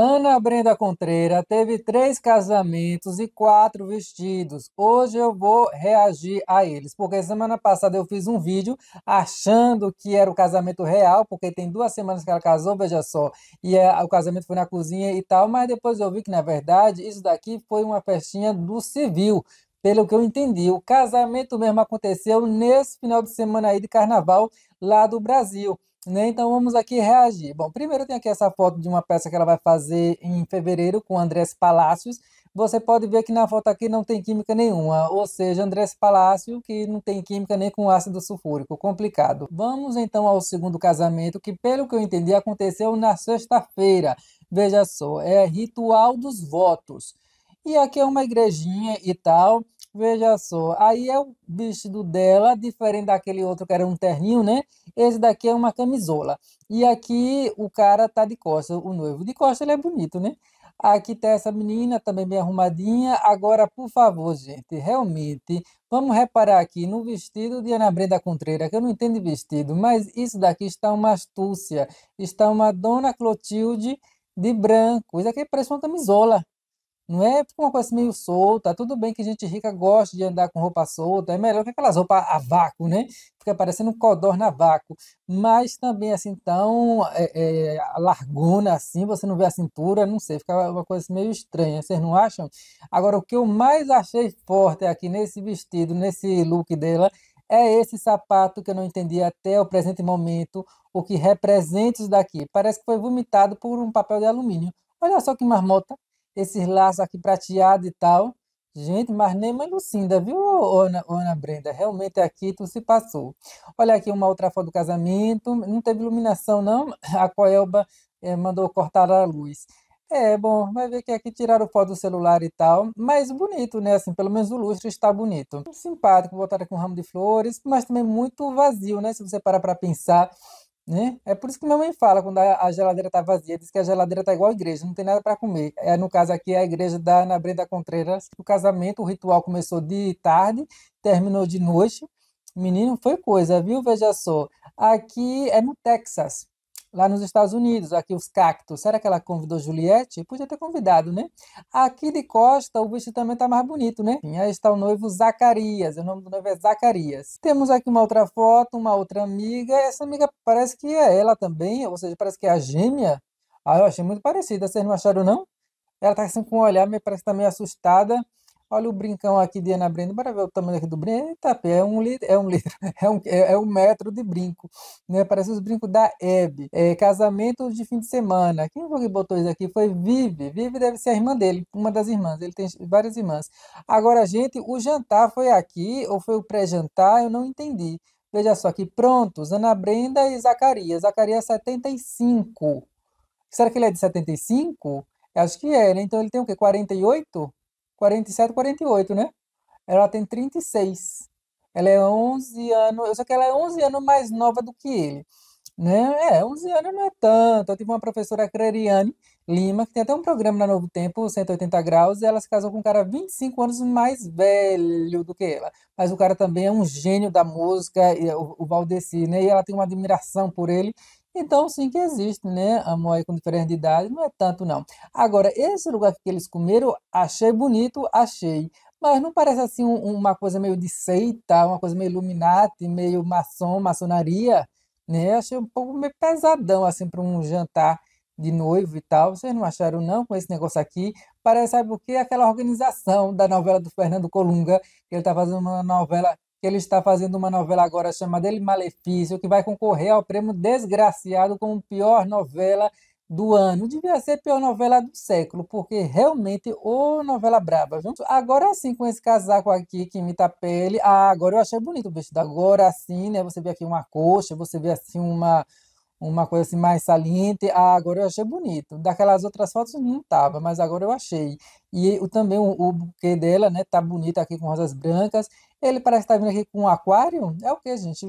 Ana Brenda Contreira teve três casamentos e quatro vestidos. Hoje eu vou reagir a eles, porque semana passada eu fiz um vídeo achando que era o casamento real, porque tem duas semanas que ela casou, veja só, e é, o casamento foi na cozinha e tal, mas depois eu vi que na verdade isso daqui foi uma festinha do civil. Pelo que eu entendi, o casamento mesmo aconteceu nesse final de semana aí de carnaval lá do Brasil. Né? Então vamos aqui reagir. Bom, primeiro tem aqui essa foto de uma peça que ela vai fazer em fevereiro com Andrés Palácios. Você pode ver que na foto aqui não tem química nenhuma, ou seja, Andrés Palácio que não tem química nem com ácido sulfúrico, complicado. Vamos então ao segundo casamento, que pelo que eu entendi aconteceu na sexta-feira. Veja só, é ritual dos votos. E aqui é uma igrejinha e tal, Veja só, aí é o vestido dela, diferente daquele outro que era um terninho, né? Esse daqui é uma camisola. E aqui o cara tá de costa, o noivo de costa, ele é bonito, né? Aqui tem tá essa menina também bem arrumadinha. Agora, por favor, gente, realmente, vamos reparar aqui no vestido de Ana Brenda Contreira, que eu não entendo de vestido, mas isso daqui está uma astúcia, está uma Dona Clotilde de branco. Isso aqui parece uma camisola. Não é uma coisa meio solta. Tudo bem que gente rica gosta de andar com roupa solta. É melhor que aquelas roupas a vácuo, né? Fica parecendo um codorna a vácuo. Mas também, assim, tão é, é, largona, assim, você não vê a cintura, não sei. Fica uma coisa meio estranha, vocês não acham? Agora, o que eu mais achei forte aqui nesse vestido, nesse look dela, é esse sapato que eu não entendi até o presente momento, o que representa isso daqui. Parece que foi vomitado por um papel de alumínio. Olha só que marmota esses laços aqui prateados e tal. Gente, mas nem mãe Lucinda, viu, Ana, Ana Brenda? Realmente aqui tu se passou. Olha aqui uma outra foto do casamento. Não teve iluminação, não. A Coelba é, mandou cortar a luz. É, bom, vai ver que aqui tiraram foto do celular e tal, mas bonito, né? Assim, pelo menos o lustre está bonito. Simpático, botaram com um ramo de flores, mas também muito vazio, né? Se você parar para pensar, né? É por isso que minha mãe fala quando a, geladeira está vazia, diz que a geladeira está igual a igreja, não tem nada para comer. É, no caso aqui é a igreja da Ana Brenda Contreiras, o casamento, o ritual começou de tarde, terminou de noite. Menino, foi coisa, viu? Veja só. Aqui é no Texas lá nos Estados Unidos, aqui os cactos. Será que ela convidou Juliette? Podia ter convidado, né? Aqui de Costa, o bicho também está mais bonito, né? E aí está o noivo Zacarias, o nome do noivo é Zacarias. Temos aqui uma outra foto, uma outra amiga, essa amiga parece que é ela também, ou seja, parece que é a gêmea. Ah, eu achei muito parecida, vocês não acharam, não? Ela está assim com um olhar, parece que tá meio assustada. Olha o brincão aqui de Ana Brenda, bora ver o tamanho aqui do brinco. Eita, é um litro, é um litro, é um, é, é, um metro de brinco, né? Parece os brincos da Hebe. É, casamento de fim de semana. Quem foi que botou isso aqui? Foi Vive. Vive deve ser a irmã dele, uma das irmãs. Ele tem várias irmãs. Agora, gente, o jantar foi aqui ou foi o pré-jantar? Eu não entendi. Veja só aqui, prontos, Ana Brenda e Zacarias. Zacarias 75. Será que ele é de 75? Acho que é, né? Então ele tem o quê? 48? 47, 48, né? Ela tem 36. Ela é 11 anos, eu sei que ela é 11 anos mais nova do que ele. Né? É, 11 anos não é tanto. Eu tive uma professora, Creriane Lima, que tem até um programa na Novo Tempo, 180 graus, e ela se casou com um cara 25 anos mais velho do que ela. Mas o cara também é um gênio da música, o Valdeci, né? E ela tem uma admiração por ele, então, sim que existe, né? Amor com diferença de idade, não é tanto, não. Agora, esse lugar que eles comeram, achei bonito, achei. Mas não parece assim um, uma coisa meio de seita, uma coisa meio Illuminati, meio maçom, maçonaria, né? Achei um pouco meio pesadão, assim, para um jantar de noivo e tal. Vocês não acharam, não, com esse negócio aqui? Parece, sabe o quê? Aquela organização da novela do Fernando Colunga, que ele está fazendo uma novela que ele está fazendo uma novela agora chamada El Malefício, que vai concorrer ao prêmio Desgraciado como pior novela do ano. Devia ser pior novela do século, porque realmente, ô novela braba, junto. Agora sim, com esse casaco aqui que imita a pele, ah, agora eu achei bonito o vestido. Agora sim, né? Você vê aqui uma coxa, você vê assim uma uma coisa assim mais saliente. Ah, agora eu achei bonito. Daquelas outras fotos não tava, mas agora eu achei. E o, também o, o buquê dela, né, tá bonito aqui com rosas brancas. Ele parece estar tá vindo aqui com um aquário. É o que, gente?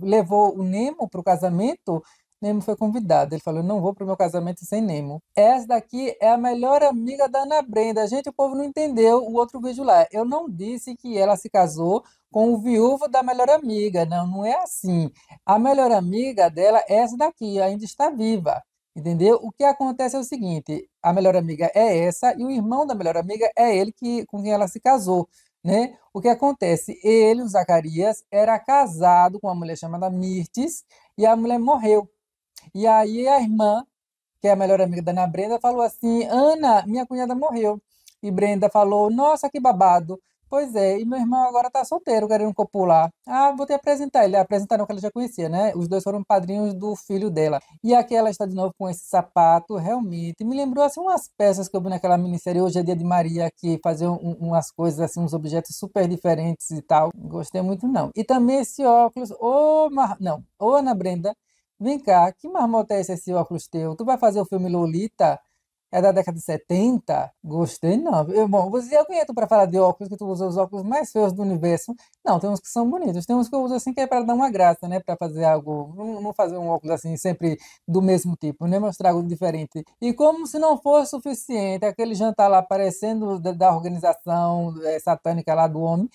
Levou o Nemo para o casamento? Nemo foi convidado. Ele falou: não vou para o meu casamento sem Nemo. Essa daqui é a melhor amiga da Ana Brenda. Gente, o povo não entendeu o outro vídeo lá. Eu não disse que ela se casou com o viúvo da melhor amiga. Não, não é assim. A melhor amiga dela é essa daqui, ainda está viva. Entendeu? O que acontece é o seguinte: a melhor amiga é essa e o irmão da melhor amiga é ele que, com quem ela se casou. Né? O que acontece? Ele, o Zacarias, era casado com uma mulher chamada Mirtes e a mulher morreu. E aí a irmã, que é a melhor amiga da Ana Brenda, falou assim: Ana, minha cunhada morreu. E Brenda falou: Nossa, que babado. Pois é, e meu irmão agora tá solteiro, querendo copular. Ah, vou te apresentar. Ele apresentaram que ela já conhecia, né? Os dois foram padrinhos do filho dela. E aqui ela está de novo com esse sapato, realmente. Me lembrou, assim, umas peças que eu vi naquela minissérie Hoje é Dia de Maria, que fazia um, umas coisas, assim, uns objetos super diferentes e tal. Gostei muito, não. E também esse óculos, ô, Mar... não, ô Ana Brenda, Vem cá, que marmota é esse, esse óculos teu? Tu vai fazer o filme Lolita? É da década de 70? Gostei, não. Eu, bom, você é conheço para falar de óculos, que tu usa os óculos mais feios do universo. Não, tem uns que são bonitos, tem uns que eu uso assim que é para dar uma graça, né? Para fazer algo, não fazer um óculos assim sempre do mesmo tipo, né? Mostrar algo diferente. E como se não fosse suficiente, aquele jantar lá aparecendo da, da organização é, satânica lá do homem,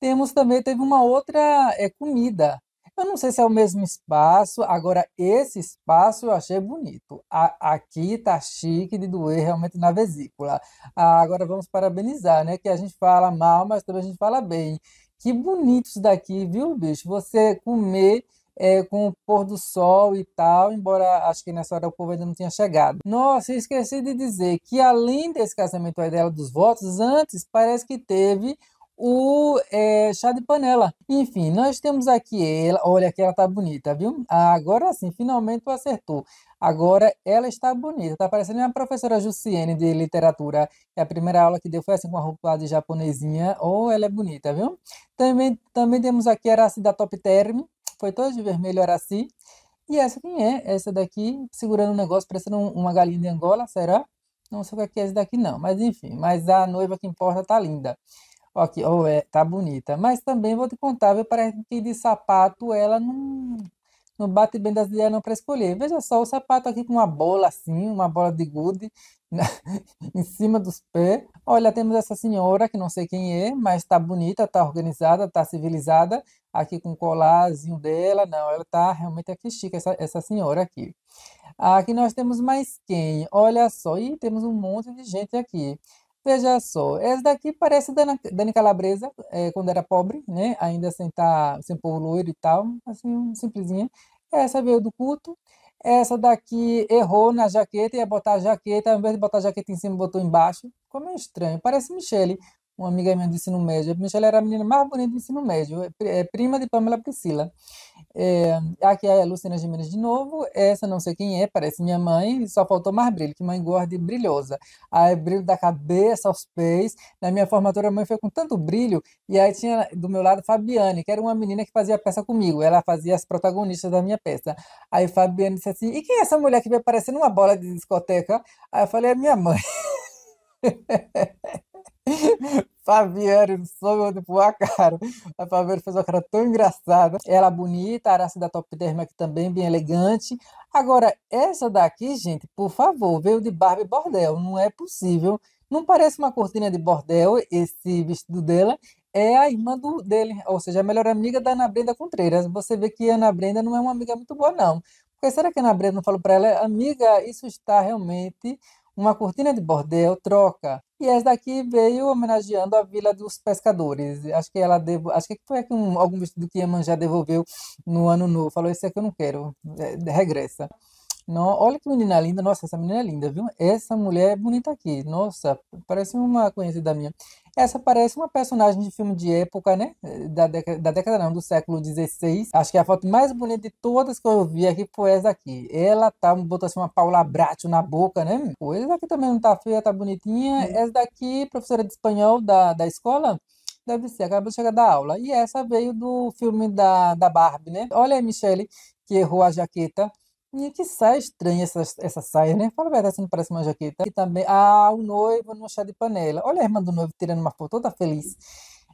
temos também, teve uma outra é, comida eu não sei se é o mesmo espaço, agora esse espaço eu achei bonito. A, aqui tá chique de doer realmente na vesícula. Ah, agora vamos parabenizar, né? Que a gente fala mal, mas também a gente fala bem. Que bonito isso daqui, viu, bicho? Você comer é, com o pôr do sol e tal, embora acho que nessa hora o povo ainda não tinha chegado. Nossa, esqueci de dizer que além desse casamento aí dela dos votos, antes parece que teve o é, chá de panela. Enfim, nós temos aqui ela. Olha que ela tá bonita, viu? Agora sim, finalmente acertou. Agora ela está bonita. Tá parecendo minha professora Jussiene de literatura. A primeira aula que deu foi assim com a roupa de japonesinha. Ou oh, ela é bonita, viu? Também, também temos aqui a Araci da Top Term. Foi toda de vermelho Araci. E essa quem é? Essa daqui segurando um negócio parecendo uma galinha de Angola, será? Não sei o que é, é essa daqui não, mas enfim. Mas a noiva que importa tá linda. Aqui, oh, é, tá bonita. Mas também vou te contar, viu? Parece que de sapato ela não, não bate bem das ideias não para escolher. Veja só, o sapato aqui com uma bola assim, uma bola de gude né, em cima dos pés. Olha, temos essa senhora, que não sei quem é, mas está bonita, está organizada, está civilizada, aqui com o colarzinho dela. Não, ela está realmente aqui chique, essa, essa senhora aqui. Aqui nós temos mais quem? Olha só, e temos um monte de gente aqui. Veja só, essa daqui parece Dani Calabresa, é, quando era pobre, né? Ainda sem, estar tá, sem pôr loiro e tal, assim, simplesinha. Essa veio do culto. Essa daqui errou na jaqueta, ia botar a jaqueta, ao invés de botar a jaqueta em cima, botou embaixo. como é estranho, parece Michele uma amiga minha do ensino médio. A Michelle era a menina mais bonita do ensino médio, é, é prima de Pamela Priscila. É, aqui é a Lucina Jimenez de novo. Essa não sei quem é, parece minha mãe, só faltou mais brilho, que mãe gorda e brilhosa. Aí brilho da cabeça aos pés. Na minha formatura, a mãe foi com tanto brilho. E aí tinha do meu lado Fabiane, que era uma menina que fazia peça comigo. Ela fazia as protagonistas da minha peça. Aí Fabiane disse assim: E quem é essa mulher que vai parecendo uma bola de discoteca? Aí eu falei: É minha mãe. Fabiano, não eu de pôr a cara. A Fabiano fez uma cara tão engraçada. Ela é bonita, a Araça da Top Derma aqui também, bem elegante. Agora, essa daqui, gente, por favor, veio de Barbie Bordel. Não é possível. Não parece uma cortina de bordel esse vestido dela. É a irmã do, dele, ou seja, a melhor amiga da Ana Brenda Contreiras. Você vê que a Ana Brenda não é uma amiga muito boa, não. Porque será que a Ana Brenda não falou para ela, é amiga, isso está realmente uma cortina de bordel, troca. E essa daqui veio homenageando a Vila dos Pescadores. Acho que ela devo, acho que foi que um, algum vestido que já devolveu no ano novo. Falou: esse aqui eu não quero, é, regressa. Não, olha que menina linda. Nossa, essa menina é linda, viu? Essa mulher é bonita aqui. Nossa, parece uma conhecida minha. Essa parece uma personagem de filme de época, né? Da década, da década não, do século XVI. Acho que é a foto mais bonita de todas que eu vi aqui foi essa aqui. Ela tá, botou assim uma Paula Bracho na boca, né? Essa aqui também não tá feia, tá bonitinha. É. Essa daqui, professora de espanhol da, da escola, deve ser, acabou de chegar da aula. E essa veio do filme da, da Barbie, né? Olha a Michelle, que errou a jaqueta. E que saia estranha essa, essa saia, né? Fala a verdade, assim não parece uma jaqueta. E também, ah, o noivo no chá de panela. Olha a irmã do noivo tirando uma foto toda feliz.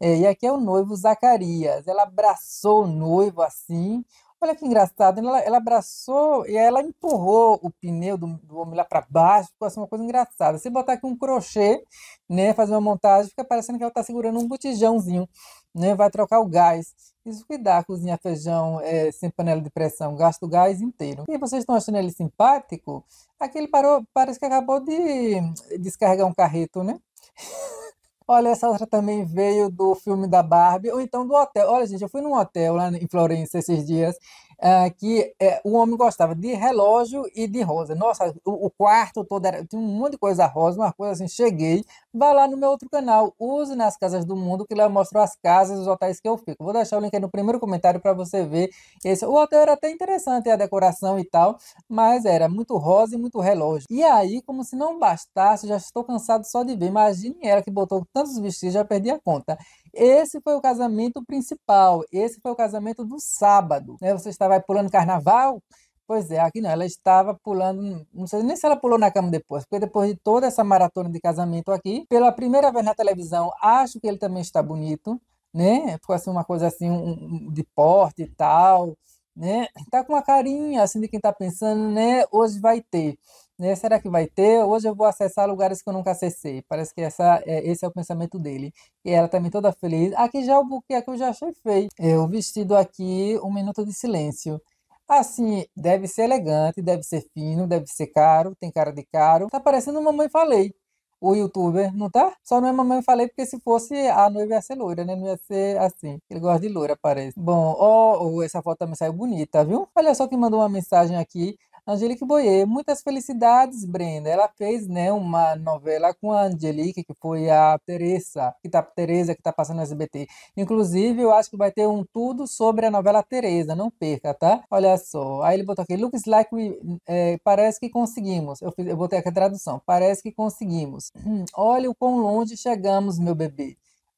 É, e aqui é o noivo Zacarias. Ela abraçou o noivo assim, Olha que engraçado, ela, ela abraçou e ela empurrou o pneu do, do homem lá para baixo, ficou assim uma coisa engraçada. Se botar aqui um crochê, né, fazer uma montagem, fica parecendo que ela está segurando um botijãozinho, né, vai trocar o gás. Isso que dá cozinhar feijão é, sem panela de pressão, gasta o gás inteiro. E vocês estão achando ele simpático? Aqui ele parou, parece que acabou de descarregar um carreto, né? Olha, essa outra também veio do filme da Barbie, ou então do hotel. Olha, gente, eu fui num hotel lá em Florença esses dias Uh, que uh, o homem gostava de relógio e de rosa. Nossa, o, o quarto todo era, tinha um monte de coisa rosa, uma coisa assim. Cheguei, vá lá no meu outro canal, use nas casas do mundo, que lá eu mostro as casas, os hotéis que eu fico. Vou deixar o link aí no primeiro comentário para você ver. Esse, o hotel era até interessante, a decoração e tal, mas era muito rosa e muito relógio. E aí, como se não bastasse, já estou cansado só de ver. Imagine ela que botou tantos vestidos, já perdi a conta. Esse foi o casamento principal, esse foi o casamento do sábado. Né? Você estava pulando carnaval? Pois é, aqui não, ela estava pulando, não sei nem se ela pulou na cama depois, porque depois de toda essa maratona de casamento aqui, pela primeira vez na televisão, acho que ele também está bonito, né? Ficou assim uma coisa assim um, de porte e tal, né? Está com uma carinha assim de quem está pensando, né? Hoje vai ter né, será que vai ter? Hoje eu vou acessar lugares que eu nunca acessei. Parece que essa, é, esse é o pensamento dele. E ela também tá toda feliz. Aqui já o buquê que eu já achei feio. Eu vestido aqui um minuto de silêncio. Assim, deve ser elegante, deve ser fino, deve ser caro, tem cara de caro. Tá parecendo Mamãe Falei, o youtuber, não tá? Só não é Mamãe Falei porque se fosse a noiva ia ser loira, né? Não ia ser assim. Ele gosta de loira, parece. Bom, ó, oh, oh, essa foto também saiu bonita, viu? Olha só quem mandou uma mensagem aqui. Angelique Boyer, muitas felicidades, Brenda. Ela fez né, uma novela com a Angelique, que foi a Teresa, que tá, Tereza, que está passando no SBT. Inclusive, eu acho que vai ter um tudo sobre a novela Teresa, não perca, tá? Olha só. Aí ele botou aqui: Looks like we, é, parece que conseguimos. Eu, fiz, eu botei aqui a tradução: parece que conseguimos. Hum, olha o quão longe chegamos, meu bebê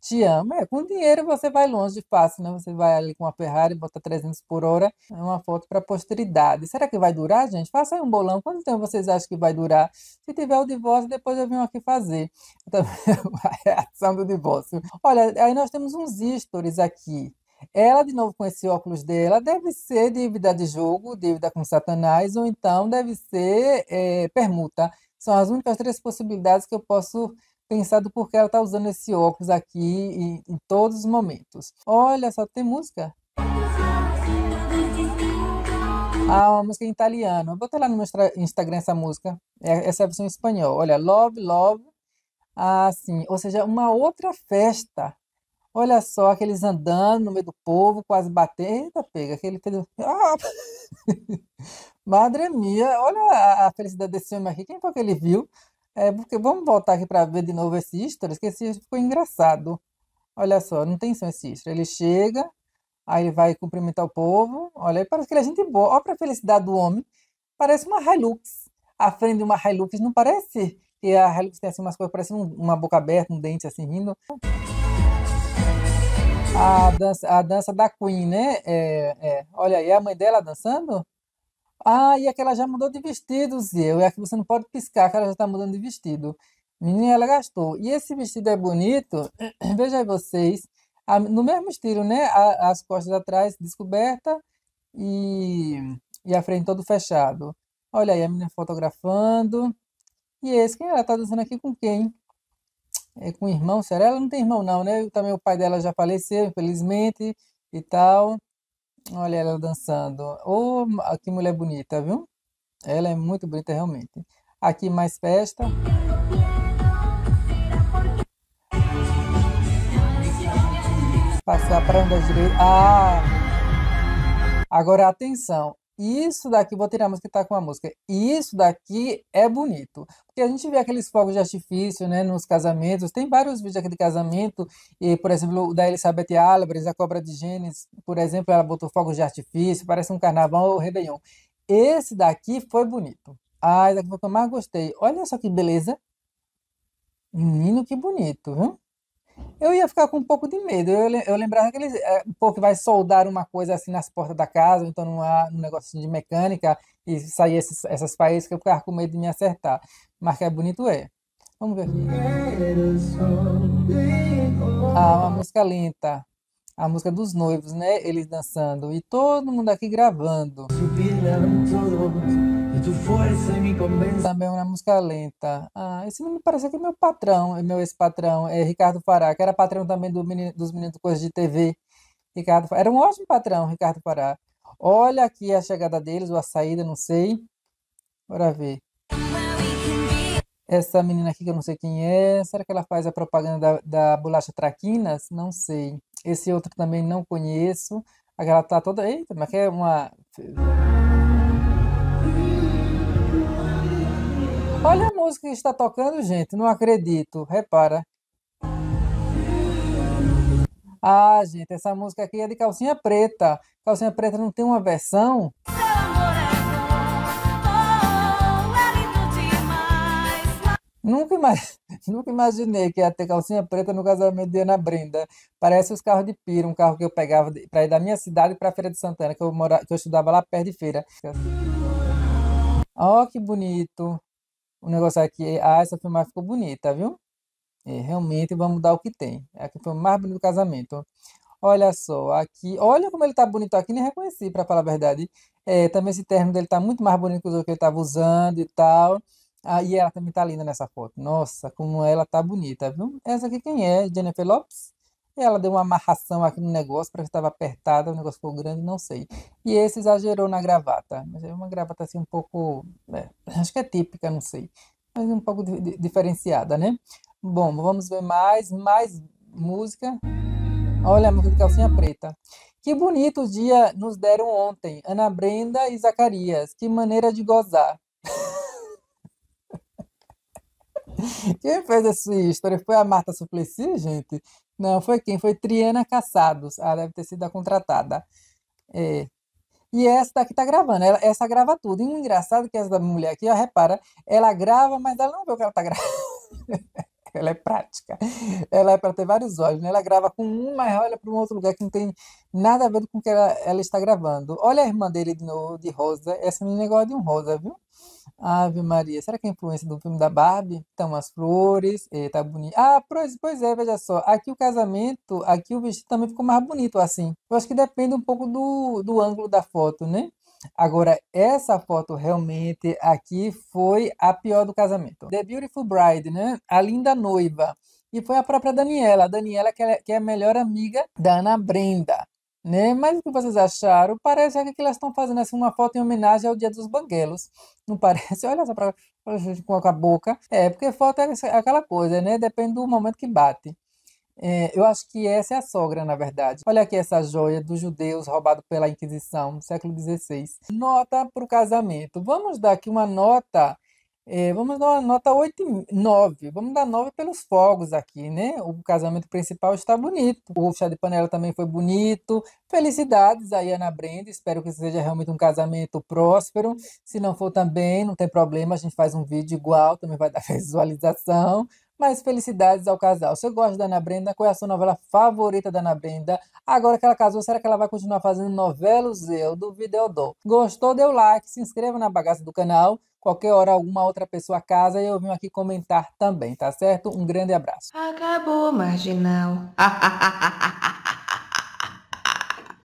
te ama. É, com dinheiro você vai longe fácil, né? Você vai ali com uma Ferrari, bota 300 por hora, é uma foto para a posteridade. Será que vai durar, gente? Faça aí um bolão. Quanto tempo vocês acham que vai durar? Se tiver o divórcio, depois eu venho aqui fazer. Então, a reação do divórcio. Olha, aí nós temos uns stories aqui. Ela, de novo, com esse óculos dela, deve ser dívida de jogo, dívida com Satanás, ou então deve ser é, permuta. São as únicas três possibilidades que eu posso pensado porque ela tá usando esse óculos aqui em, em todos os momentos. Olha só, tem música. Ah, uma música em italiano. Eu botei lá no meu Instagram essa música. É, essa é a versão em espanhol. Olha, Love, Love. Ah, sim. Ou seja, uma outra festa. Olha só, aqueles andando no meio do povo, quase batendo. Eita, pega, aquele fez. Ah! Madre mia, olha a felicidade desse homem aqui. Quem foi que ele viu? É, porque vamos voltar aqui para ver de novo esse history, que esse history ficou engraçado. Olha só, não tem som esse history. Ele chega, aí ele vai cumprimentar o povo. Olha, parece que ele é gente boa. Olha para a felicidade do homem. Parece uma Hilux. A frente de uma Hilux não parece? E a Hilux tem assim umas coisas, parece uma boca aberta, um dente assim rindo. A dança, a dança da Queen, né? É, é. Olha aí, a mãe dela dançando. Ah, e aquela é já mudou de vestido, Zeu. É que você não pode piscar, que ela já está mudando de vestido. Menina, ela gastou. E esse vestido é bonito. Veja aí vocês. no mesmo estilo, né? as costas atrás descoberta e, e a frente todo fechado. Olha aí a menina fotografando. E esse, quem é? ela está dançando aqui com quem? É com o irmão, será? Ela não tem irmão não, né? Também o pai dela já faleceu, infelizmente, e tal. Olha ela dançando. Oh, que mulher bonita, viu? Ela é muito bonita, realmente. Aqui mais festa. Passar para prenda a direita. Ah! Agora, atenção isso daqui, vou tirar a música que tá com a música, isso daqui é bonito. Porque a gente vê aqueles fogos de artifício, né, nos casamentos, tem vários vídeos aqui de casamento, e, por exemplo, o da Elizabeth Álvares, a Cobra de Gênesis, por exemplo, ela botou fogos de artifício, parece um carnaval ou Réveillon. Esse daqui foi bonito. Ah, esse daqui foi o que eu mais gostei. Olha só que beleza. Menino, que bonito, viu? Eu ia ficar com um pouco de medo. Eu, eu lembrava que é, um pouco vai soldar uma coisa assim nas portas da casa, então numa, num negócio de mecânica e sair esses, essas países que eu ficava com medo de me acertar. Mas que é bonito, é. Vamos ver. Ah, uma música lenta. A música dos noivos, né? Eles dançando e todo mundo aqui gravando. todos. Também uma música lenta. Ah, esse menino parece que é meu patrão, é meu ex-patrão, é Ricardo Fará, que era patrão também do menino, dos meninos do Coisa de TV. Ricardo, era um ótimo patrão, Ricardo Fará. Olha aqui a chegada deles, ou a saída, não sei. Bora ver. Essa menina aqui que eu não sei quem é, será que ela faz a propaganda da, da bolacha Traquinas? Não sei. Esse outro também não conheço. Aquela tá toda. Eita, mas que é uma. Olha a música que está tocando, gente. Não acredito. Repara. Ah, gente, essa música aqui é de calcinha preta. Calcinha preta não tem uma versão? Nunca, imag... Nunca imaginei que ia ter calcinha preta no casamento de Ana Brenda. Parece os carros de pira, um carro que eu pegava para ir da minha cidade para a Feira de Santana, que eu, mora... que eu estudava lá perto de feira. Ó, oh, que bonito o negócio aqui, é, ah, essa filmagem ficou bonita, viu? É, realmente vamos dar o que tem. É aqui foi o mais bonito do casamento. Olha só, aqui, olha como ele tá bonito aqui, nem reconheci, para falar a verdade. É, também esse terno dele tá muito mais bonito que o que ele tava usando e tal. Ah, e ela também tá linda nessa foto. Nossa, como ela tá bonita, viu? Essa aqui quem é? Jennifer Lopes? Ela deu uma amarração aqui no negócio, porque que estava apertada, o negócio ficou grande, não sei. E esse exagerou na gravata. Mas é uma gravata assim um pouco. É, acho que é típica, não sei. Mas é um pouco di diferenciada, né? Bom, vamos ver mais, mais música. Olha a música de calcinha preta. Que bonito o dia nos deram ontem, Ana Brenda e Zacarias. Que maneira de gozar. Quem fez essa história foi a Marta Suplicy, gente. Não, foi quem? Foi Triana Caçados. Ela deve ter sido a contratada. É. E essa que está tá gravando, ela, essa grava tudo. E o engraçado é que essa mulher aqui, ó, repara, ela grava, mas ela não vê o que ela está gravando. ela é prática. Ela é para ter vários olhos, né? Ela grava com um, mas olha para um outro lugar que não tem nada a ver com o que ela, ela está gravando. Olha a irmã dele de, novo, de rosa. Essa menina é igual a de um rosa, viu? Ave Maria, será que é influência do filme da Barbie? estão as flores, e eh, tá bonito. Ah, pois, pois é, veja só. Aqui o casamento, aqui o vestido também ficou mais bonito assim. Eu acho que depende um pouco do, do ângulo da foto, né? Agora, essa foto realmente aqui foi a pior do casamento. The Beautiful Bride, né? A linda noiva. E foi a própria Daniela. A Daniela, que é, que é a melhor amiga da Ana Brenda. Né? Mas o que vocês acharam? Parece que elas estão fazendo assim uma foto em homenagem ao Dia dos Banguelos. Não parece? Olha só para com a boca. É, porque foto é, é aquela coisa, né? Depende do momento que bate. É, eu acho que essa é a sogra, na verdade. Olha aqui essa joia dos judeus roubado pela Inquisição, no século XVI. Nota para o casamento. Vamos dar aqui uma nota é, vamos dar uma nota 8, 9. Vamos dar 9 pelos fogos aqui, né? O casamento principal está bonito. O chá de panela também foi bonito. Felicidades aí, Ana Brenda. Espero que seja realmente um casamento próspero. Se não for também, não tem problema. A gente faz um vídeo igual, também vai dar visualização. Mas felicidades ao casal. Se eu gosto da Ana Brenda, qual é a sua novela favorita da Ana Brenda? Agora que ela casou, será que ela vai continuar fazendo novelas? Eu duvido, eu dou. Gostou? Deu like, se inscreva na bagaça do canal Qualquer hora alguma outra pessoa casa e eu vim aqui comentar também, tá certo? Um grande abraço. Acabou, marginal.